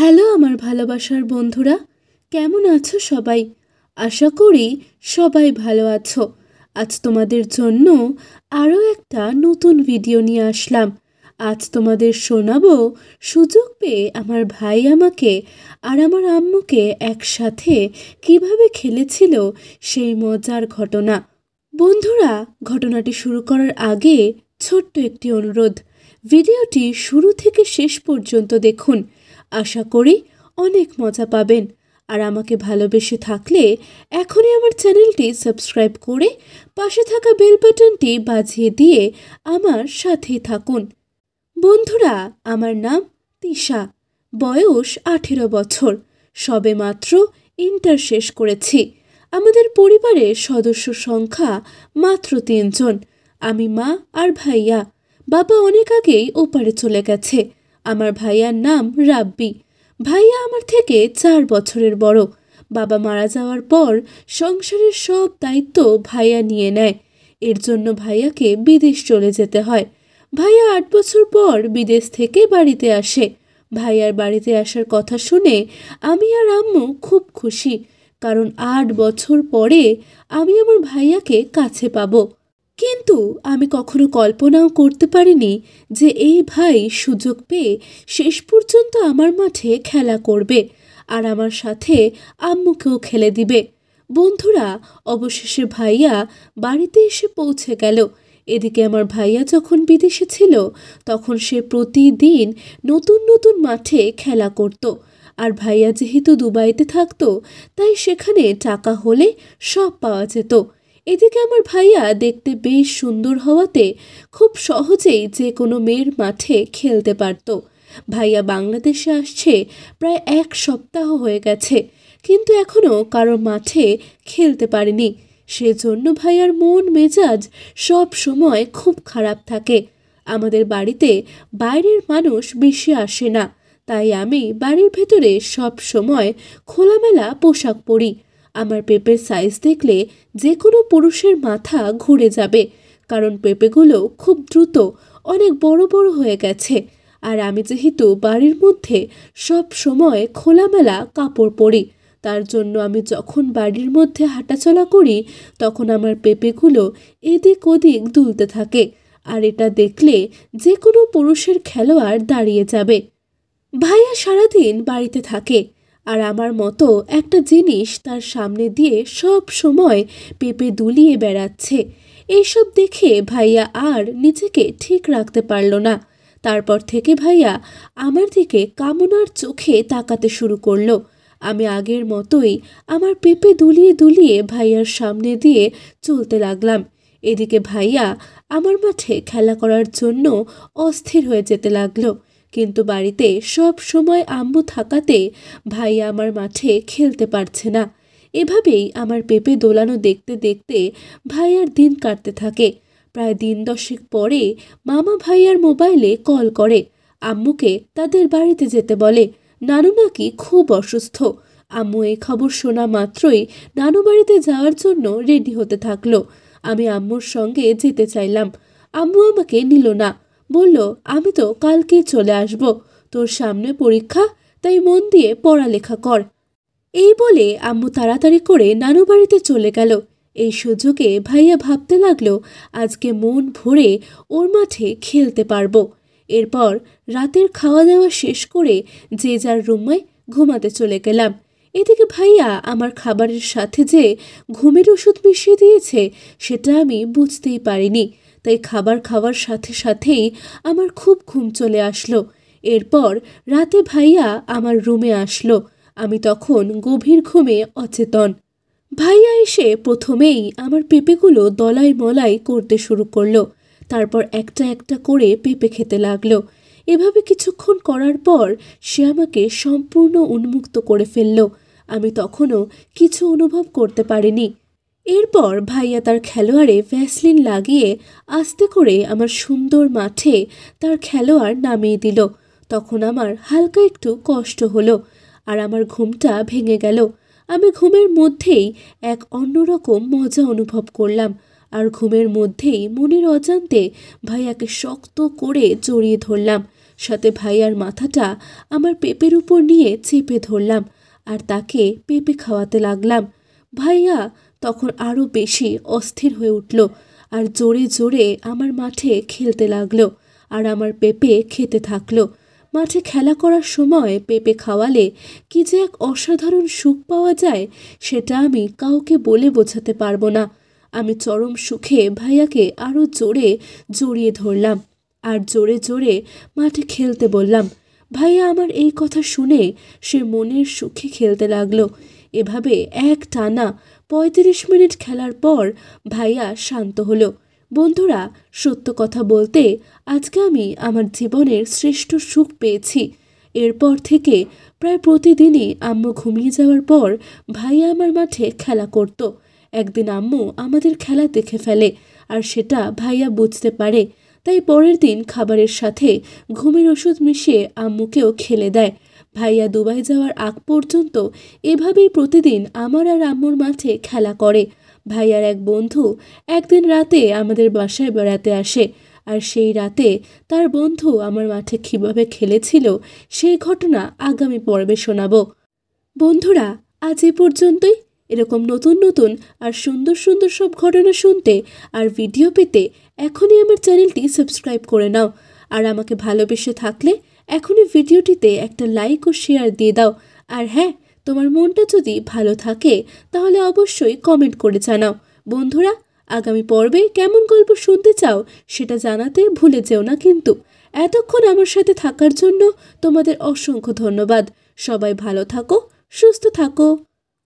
hello আমার ভালোবাসার বন্ধুরা কেমন আছো সবাই আশা করি সবাই ভালো আছো আজ তোমাদের জন্য আরও একটা নতুন ভিডিও নিয়ে আসলাম আজ তোমাদের শোনাবো সুযোগ পেয়ে আমার ভাই আমাকে আর আমার আম্মুকে একসাথে কিভাবে খেলেছিল সেই মজার ঘটনা বন্ধুরা ঘটনাটি শুরু করার আগে ছোট্ট একটি অনুরোধ ভিডিওটি শুরু থেকে শেষ পর্যন্ত দেখুন আশা করি অনেক মজা পাবেন আর আমাকে ভালোবেসে থাকলে এখনই আমার চ্যানেলটি সাবস্ক্রাইব করে পাশে থাকা বেল বাটনটি বাজিয়ে দিয়ে আমার সাথে থাকুন বন্ধুরা আমার নাম তিশা বয়স আঠেরো বছর সবে মাত্র ইন্টার শেষ করেছি আমাদের পরিবারের সদস্য সংখ্যা মাত্র তিনজন আমি মা আর ভাইয়া বাবা অনেক আগেই ওপারে চলে গেছে আমার ভাইয়ার নাম রাব্বি ভাইয়া আমার থেকে চার বছরের বড় বাবা মারা যাওয়ার পর সংসারের সব দায়িত্ব ভাইয়া নিয়ে নেয় এর জন্য ভাইয়াকে বিদেশ চলে যেতে হয় ভাইয়া আট বছর পর বিদেশ থেকে বাড়িতে আসে ভাইয়ার বাড়িতে আসার কথা শুনে আমি আর আম্মু খুব খুশি কারণ আট বছর পরে আমি আমার ভাইয়াকে কাছে পাবো কিন্তু আমি কখনো কল্পনাও করতে পারিনি যে এই ভাই সুযোগ পেয়ে শেষ পর্যন্ত আমার মাঠে খেলা করবে আর আমার সাথে আম্মুকেও খেলে দিবে বন্ধুরা অবশেষে ভাইয়া বাড়িতে এসে পৌঁছে গেল এদিকে আমার ভাইয়া যখন বিদেশে ছিল তখন সে প্রতিদিন নতুন নতুন মাঠে খেলা করত আর ভাইয়া যেহেতু দুবাইতে থাকতো তাই সেখানে টাকা হলে সব পাওয়া যেত এদিকে আমার ভাইয়া দেখতে বেশ সুন্দর হওয়াতে খুব সহজেই যে কোনো মেয়ের মাঠে খেলতে পারত ভাইয়া বাংলাদেশে আসছে প্রায় এক সপ্তাহ হয়ে গেছে কিন্তু এখনও কারো মাঠে খেলতে পারেনি সেজন্য ভাইয়ার মন মেজাজ সব সময় খুব খারাপ থাকে আমাদের বাড়িতে বাইরের মানুষ বেশি আসে না তাই আমি বাড়ির ভেতরে সব সময় খোলামেলা পোশাক পরি আমার পেঁপের সাইজ দেখলে যে কোনো পুরুষের মাথা ঘুরে যাবে কারণ পেঁপেগুলো খুব দ্রুত অনেক বড় বড় হয়ে গেছে আর আমি যেহেতু বাড়ির মধ্যে সব সময় খোলামেলা কাপড় পরি তার জন্য আমি যখন বাড়ির মধ্যে হাঁটাচলা করি তখন আমার পেঁপেগুলো এদিক ওদিক দুলতে থাকে আর এটা দেখলে যে কোনো পুরুষের খেলোয়াড় দাঁড়িয়ে যাবে ভাইয়া সারাদিন বাড়িতে থাকে আর আমার মতো একটা জিনিস তার সামনে দিয়ে সব সময় পেপে দুলিয়ে বেড়াচ্ছে এইসব দেখে ভাইয়া আর নিজেকে ঠিক রাখতে পারল না তারপর থেকে ভাইয়া আমার দিকে কামনার চোখে তাকাতে শুরু করলো আমি আগের মতোই আমার পেপে দুলিয়ে দুলিয়ে ভাইয়ার সামনে দিয়ে চলতে লাগলাম এদিকে ভাইয়া আমার মাঠে খেলা করার জন্য অস্থির হয়ে যেতে লাগলো কিন্তু বাড়িতে সব সময় আম্মু থাকাতে ভাই আমার মাঠে খেলতে পারছে না এভাবেই আমার পেঁপে দোলানো দেখতে দেখতে ভাইয়ার দিন কাটতে থাকে প্রায় দিন দশেক পরে মামা ভাইয়ার মোবাইলে কল করে আম্মুকে তাদের বাড়িতে যেতে বলে নানু নাকি খুব অসুস্থ আম্মু এই খবর শোনা মাত্রই নানু বাড়িতে যাওয়ার জন্য রেডি হতে থাকলো আমি আম্মুর সঙ্গে যেতে চাইলাম আম্মু আমাকে নিল না বলল আমি তো কালকে চলে আসব তোর সামনে পরীক্ষা তাই মন দিয়ে পড়ালেখা কর এই বলে আম্মু তাড়াতাড়ি করে নানু বাড়িতে চলে গেল এই সুযোগে ভাইয়া ভাবতে লাগলো আজকে মন ভরে ওর মাঠে খেলতে পারবো এরপর রাতের খাওয়া দাওয়া শেষ করে যে যার রুমে ঘুমাতে চলে গেলাম এদিকে ভাইয়া আমার খাবারের সাথে যে ঘুমের ওষুধ মিশিয়ে দিয়েছে সেটা আমি বুঝতেই পারিনি তাই খাবার খাওয়ার সাথে সাথেই আমার খুব ঘুম চলে আসলো এরপর রাতে ভাইয়া আমার রুমে আসলো আমি তখন গভীর ঘুমে অচেতন ভাইয়া এসে প্রথমেই আমার পেঁপেগুলো দলাই মলাই করতে শুরু করলো তারপর একটা একটা করে পেঁপে খেতে লাগলো এভাবে কিছুক্ষণ করার পর সে আমাকে সম্পূর্ণ উন্মুক্ত করে ফেলল আমি তখনও কিছু অনুভব করতে পারিনি এরপর ভাইয়া তার খেলোয়াড়ে ভ্যাসলিন লাগিয়ে আস্তে করে আমার সুন্দর মাঠে তার খেলোয়াড় নামিয়ে দিল তখন আমার হালকা একটু কষ্ট হলো আর আমার ঘুমটা ভেঙে গেল আমি ঘুমের মধ্যেই এক অন্যরকম মজা অনুভব করলাম আর ঘুমের মধ্যেই মনের অজান্তে ভাইয়াকে শক্ত করে জড়িয়ে ধরলাম সাথে ভাইয়ার মাথাটা আমার পেপের উপর নিয়ে চেপে ধরলাম আর তাকে পেপে খাওয়াতে লাগলাম ভাইয়া তখন আরও বেশি অস্থির হয়ে উঠল আর জোরে জোরে আমার মাঠে খেলতে লাগলো আর আমার পেঁপে খেতে থাকলো মাঠে খেলা করার সময় পেঁপে খাওয়ালে কি যে এক অসাধারণ সুখ পাওয়া যায় সেটা আমি কাউকে বলে বোঝাতে পারবো না আমি চরম সুখে ভাইয়াকে আরও জোরে জড়িয়ে ধরলাম আর জোরে জোরে মাঠে খেলতে বললাম ভাইয়া আমার এই কথা শুনে সে মনের সুখে খেলতে লাগলো এভাবে এক টানা পঁয়ত্রিশ মিনিট খেলার পর ভাইয়া শান্ত হলো বন্ধুরা সত্য কথা বলতে আজকে আমি আমার জীবনের শ্রেষ্ঠ সুখ পেয়েছি এরপর থেকে প্রায় প্রতিদিনই আম্মু ঘুমিয়ে যাওয়ার পর ভাইয়া আমার মাঠে খেলা করত একদিন আম্মু আমাদের খেলা দেখে ফেলে আর সেটা ভাইয়া বুঝতে পারে তাই পরের দিন খাবারের সাথে ঘুমের ওষুধ মিশিয়ে আম্মুকেও খেলে দেয় ভাইয়া দুবাই যাওয়ার আগ পর্যন্ত এভাবেই প্রতিদিন আমার আর আম্মুর মাঠে খেলা করে ভাইয়ার এক বন্ধু একদিন রাতে আমাদের বাসায় বেড়াতে আসে আর সেই রাতে তার বন্ধু আমার মাঠে কীভাবে খেলেছিল সেই ঘটনা আগামী পর্বে শোনাব বন্ধুরা আজ এ পর্যন্তই এরকম নতুন নতুন আর সুন্দর সুন্দর সব ঘটনা শুনতে আর ভিডিও পেতে এখনই আমার চ্যানেলটি সাবস্ক্রাইব করে নাও আর আমাকে ভালোবেসে থাকলে এখনই ভিডিওটিতে একটা লাইক ও শেয়ার দিয়ে দাও আর হ্যাঁ তোমার মনটা যদি ভালো থাকে তাহলে অবশ্যই কমেন্ট করে জানাও বন্ধুরা আগামী পর্বে কেমন গল্প শুনতে চাও সেটা জানাতে ভুলে যেও না কিন্তু এতক্ষণ আমার সাথে থাকার জন্য তোমাদের অসংখ্য ধন্যবাদ সবাই ভালো থাকো সুস্থ থাকো